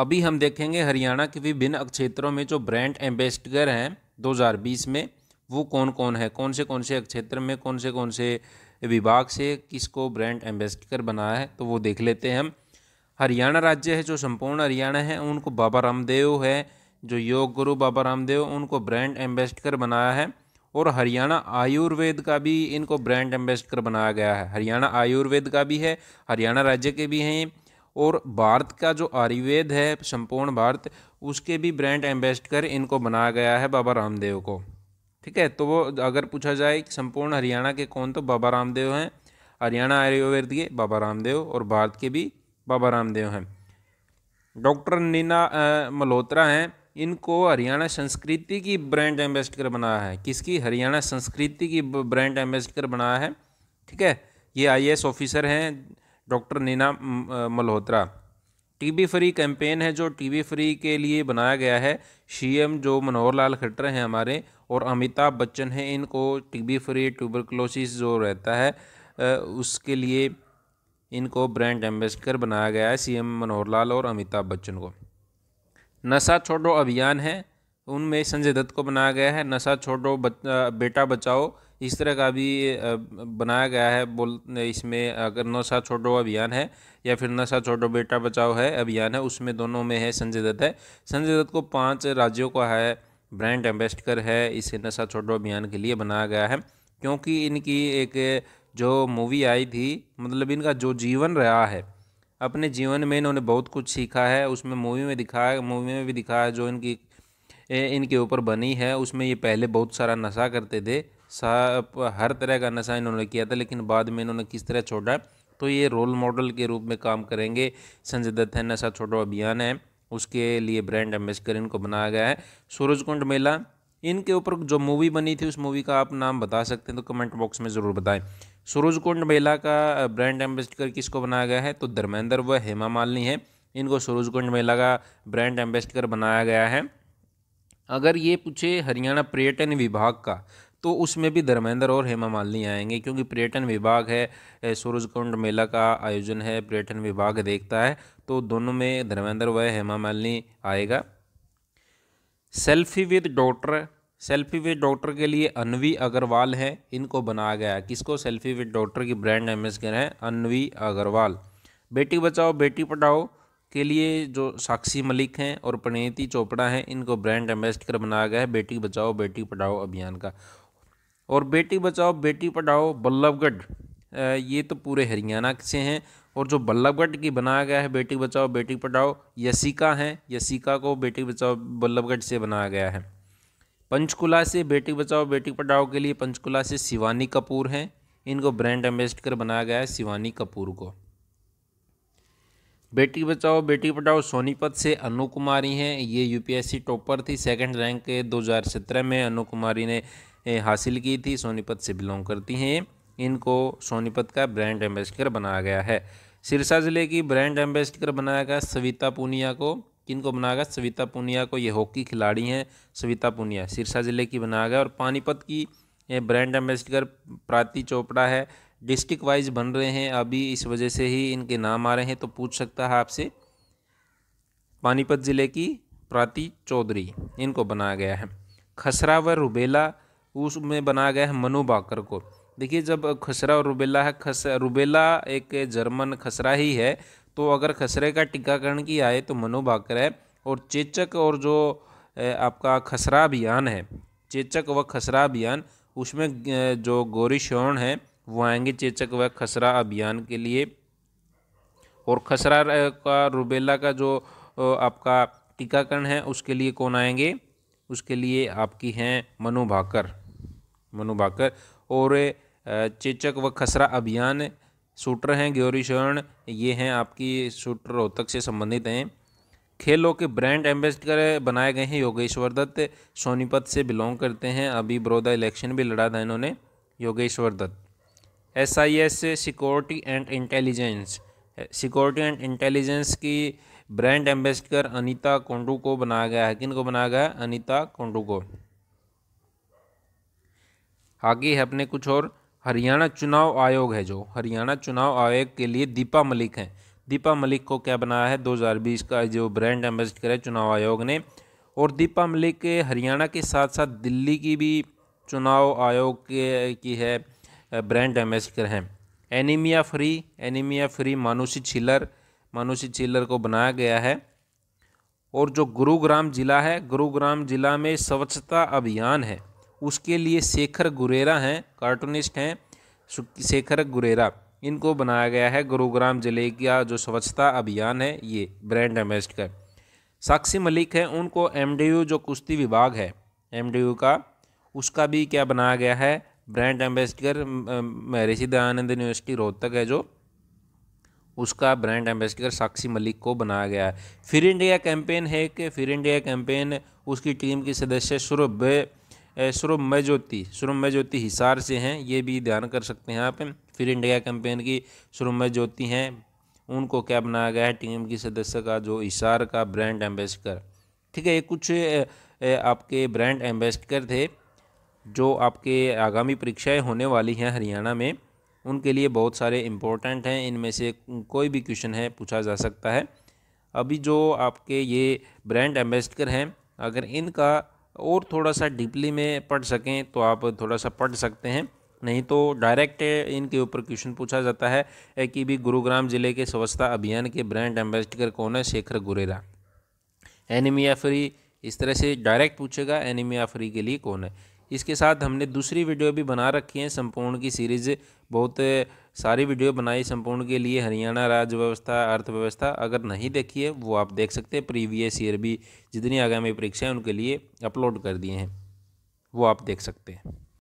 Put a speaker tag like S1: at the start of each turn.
S1: अभी हम देखेंगे हरियाणा के विभिन्न क्षेत्रों में जो ब्रांड एम्बेसडर हैं 2020 में वो कौन कौन है कौन से कौन से क्षेत्र में कौन से कौन से विभाग से किसको ब्रांड एम्बेसडर बनाया है तो वो देख लेते हैं हम हरियाणा राज्य है जो संपूर्ण हरियाणा है उनको बाबा रामदेव है जो योग गुरु बाबा रामदेव उनको ब्रांड एम्बेसडर बनाया है और हरियाणा आयुर्वेद का भी इनको ब्रांड एम्बेसडर बनाया गया है हरियाणा आयुर्वेद का भी है हरियाणा राज्य के भी हैं और भारत का जो आयुर्वेद है संपूर्ण भारत उसके भी ब्रांड एम्बेसडर इनको बनाया गया है बाबा रामदेव को ठीक है तो वो अगर पूछा जाए कि संपूर्ण हरियाणा के कौन तो बाबा रामदेव हैं हरियाणा आयुर्वेद के बाबा रामदेव और भारत के भी बाबा रामदेव हैं डॉक्टर नीना मल्होत्रा हैं इनको हरियाणा संस्कृति की ब्रांड एम्बेसडर बनाया है किसकी हरियाणा संस्कृति की ब्रांड एम्बेसडर बनाया है ठीक है ये आईएएस ऑफिसर हैं doctor Neena Malhotra TB free campaign है जो टीबी फ्री के लिए बनाया गया है सीएम जो मनोहर लाल खट्टर हैं हमारे और अमिताभ बच्चन हैं इनको टीबी फ्री ट्यूबरक्लोसिस जो रहता है उसके लिए इनको ब्रांड एम्बेसडर बनाया गया है सीएम मनोहर लाल और अमिताभ बच्चन को नशा छोड़ो अभियान है उनमें संजय दत्त को बनाया गया है नशा छोड़ो बच, बेटा बचाओ इस तरह का भी बनाया गया है बोल इसमें अगर नशा छोड़ो अभियान है या फिर नशा छोड़ो बेटा बचाओ है अभियान है उसमें दोनों में है संजय दत्त है संजय दत्त को पाँच राज्यों का है ब्रांड एम्बेसडर है इसे नशा छोड़ो अभियान के लिए बनाया गया है क्योंकि इनकी एक जो मूवी आई थी मतलब इनका जो जीवन रहा है अपने जीवन में इन्होंने बहुत कुछ सीखा है उसमें मूवी में दिखाया मूवी में भी दिखाया जो इनकी इनके ऊपर बनी है उसमें ये पहले बहुत सारा नशा करते थे हर तरह का नशा इन्होंने किया था लेकिन बाद में इन्होंने किस तरह छोड़ा तो ये रोल मॉडल के रूप में काम करेंगे संजय दत्त है नशा छोड़ो अभियान है उसके लिए ब्रांड एम्बेसडर इनको बनाया गया है सूरज कुंड मेला इनके ऊपर जो मूवी बनी थी उस मूवी का आप नाम बता सकते हैं तो कमेंट बॉक्स में ज़रूर बताएं कुंड मेला का ब्रांड एम्बेसडर किसको बनाया गया है तो धर्मेंद्र व हेमा मालिनी है इनको सूरज कुंड मेला का ब्रांड एम्बेसडर बनाया गया है अगर ये पूछे हरियाणा पर्यटन विभाग का तो उसमें भी धर्मेंद्र और हेमा मालिनी आएंगे क्योंकि पर्यटन विभाग है सूरज कुंड मेला का आयोजन है पर्यटन विभाग देखता है तो दोनों में धर्मेंद्र व हेमा मालिनी आएगा selfie with doctor selfie with doctor के लिए अनवी अग्रवाल हैं इनको बनाया गया किसको सेल्फी विद डॉक्टर की ब्रांड एम्बेसडर हैं अनवी अग्रवाल बेटी बचाओ बेटी पढ़ाओ के लिए जो साक्षी मलिक हैं और प्रणीति चोपड़ा हैं इनको ब्रांड एम्बेसडर बनाया गया है बेटी बचाओ बेटी पढ़ाओ अभियान का और बेटी बचाओ बेटी पढ़ाओ बल्लभगढ़ ये तो पूरे हरियाणा से हैं और जो बल्लभगढ़ की बनाया गया है बेटी बचाओ बेटी पढ़ाओ यसिका हैं यसिका को बेटी बचाओ बल्लभगढ़ से बनाया गया है पंचकुला से बेटी बचाओ बेटी पढ़ाओ के लिए पंचकुला से शिवानी कपूर हैं इनको ब्रांड एम्बेसडर बनाया गया है शिवानी कपूर को बेटी बचाओ बेटी पढ़ाओ सोनीपत से अनु कुमारी हैं ये यूपीएससी टॉपर थी सेकंड रैंक के 2017 में अनु कुमारी ने हासिल की थी सोनीपत से बिलोंग करती हैं इनको सोनीपत का ब्रांड एम्बेसडर बनाया गया है सिरसा ज़िले की ब्रांड एम्बेसडर बनाया गया सविता पूनिया को किनको बनाया गया सविता पूनिया को ये हॉकी खिलाड़ी हैं सविता पूनिया सिरसा ज़िले की बनाया गया और पानीपत की ब्रांड एम्बेसडर प्राति चोपड़ा है डिस्ट्रिक्ट वाइज बन रहे हैं अभी इस वजह से ही इनके नाम आ रहे हैं तो पूछ सकता है आपसे पानीपत ज़िले की प्राति चौधरी इनको बनाया गया है खसरा व रुबेला उसमें बनाया गया है मनु बाकर को देखिए जब खसरा और रुबेला है खस रुबेला एक जर्मन खसरा ही है तो अगर खसरे का टीकाकरण किया है तो मनु बाकर है और चेचक और जो आपका खसरा अभियान है चेचक व खसरा अभियान उसमें जो गौरी शोण है वो आएंगे चेचक व खसरा अभियान के लिए और खसरा का रुबेला का जो आपका टीकाकरण है उसके लिए कौन आएंगे उसके लिए आपकी हैं मनु भाकर मनु भाकर और चेचक व खसरा अभियान शूटर हैं ग्योरी शरण ये हैं आपकी शूटर रोहतक से संबंधित हैं खेलों के ब्रांड एम्बेसडर बनाए गए हैं योगेश्वर दत्त सोनीपत से बिलोंग करते हैं अभी बड़ौदा इलेक्शन भी लड़ा था इन्होंने Yogeshwar Dutt S I S security and intelligence security and intelligence की ब्रांड एम्बेसडर अनीता कोंडू को बनाया गया है किन को बनाया गया अनीता कोंडू को आगे है अपने कुछ और हरियाणा चुनाव आयोग है जो हरियाणा चुनाव आयोग के लिए दीपा मलिक हैं दीपा मलिक को क्या बनाया है 2020 का जो ब्रांड एम्बेसडर है चुनाव आयोग ने और दीपा मलिक हरियाणा के साथ साथ दिल्ली की भी चुनाव आयोग के की है ब्रांड एम्बेसडर हैं anaemia free anaemia free Manushi Chhillar Manushi Chhillar को बनाया गया है और जो गुरुग्राम ज़िला है गुरुग्राम ज़िला में स्वच्छता अभियान है उसके लिए शेखर गुरेरा हैं कार्टूनिस्ट हैं शेखर गुरेरा इनको बनाया गया है गुरुग्राम जिले का जो स्वच्छता अभियान है ये ब्रांड का साक्षी मलिक हैं उनको एम जो कुश्ती विभाग है एम का उसका भी क्या बनाया गया है ब्रांड एम्बेसडर महर्षि दयानंद यूनिवर्सिटी रोहतक है जो उसका ब्रांड एम्बेसडर साक्षी मलिक को बनाया गया है फिर इंडिया कैंपेन है कि फिर इंडिया कैंपेन उसकी टीम की सदस्य सुरभ सुरभमय ज्योति सुरभमय ज्योति हिसार से हैं ये भी ध्यान कर सकते हैं आप फिर इंडिया कैंपेन की सुरभमय ज्योति हैं उनको क्या बनाया गया है टीम की सदस्य का जो हिसार का ब्रांड एम्बेसडर ठीक है ये कुछ आपके ब्रांड एम्बेसडर थे जो आपके आगामी परीक्षाएं होने वाली हैं हरियाणा में उनके लिए बहुत सारे इम्पोर्टेंट हैं इनमें से कोई भी क्वेश्चन है पूछा जा सकता है अभी जो आपके ये ब्रांड एम्बेसडर हैं अगर इनका और थोड़ा सा डीपली में पढ़ सकें तो आप थोड़ा सा पढ़ सकते हैं नहीं तो डायरेक्ट इनके ऊपर क्वेश्चन पूछा जाता है कि भी गुरुग्राम जिले के स्वच्छता अभियान के ब्रांड एम्बेसडर कौन है शेखर गुरेरा एनीमिया फ्री इस तरह से डायरेक्ट पूछेगा एनीमिया फ्री के लिए कौन है इसके साथ हमने दूसरी वीडियो भी बना रखी है संपूर्ण की सीरीज़ बहुत सारी वीडियो बनाई संपूर्ण के लिए हरियाणा राज्य व्यवस्था अर्थव्यवस्था अगर नहीं देखी है वो आप देख सकते हैं प्रीवियस ईयर भी जितनी आगामी परीक्षाएं उनके लिए अपलोड कर दिए हैं वो आप देख सकते हैं